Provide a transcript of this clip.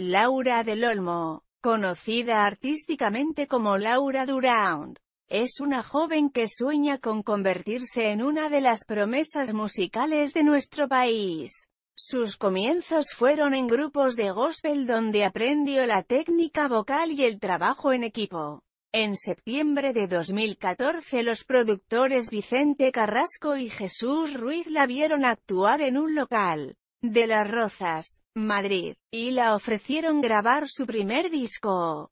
Laura del Olmo, conocida artísticamente como Laura Durand, es una joven que sueña con convertirse en una de las promesas musicales de nuestro país. Sus comienzos fueron en grupos de gospel donde aprendió la técnica vocal y el trabajo en equipo. En septiembre de 2014 los productores Vicente Carrasco y Jesús Ruiz la vieron actuar en un local de Las Rozas, Madrid, y la ofrecieron grabar su primer disco.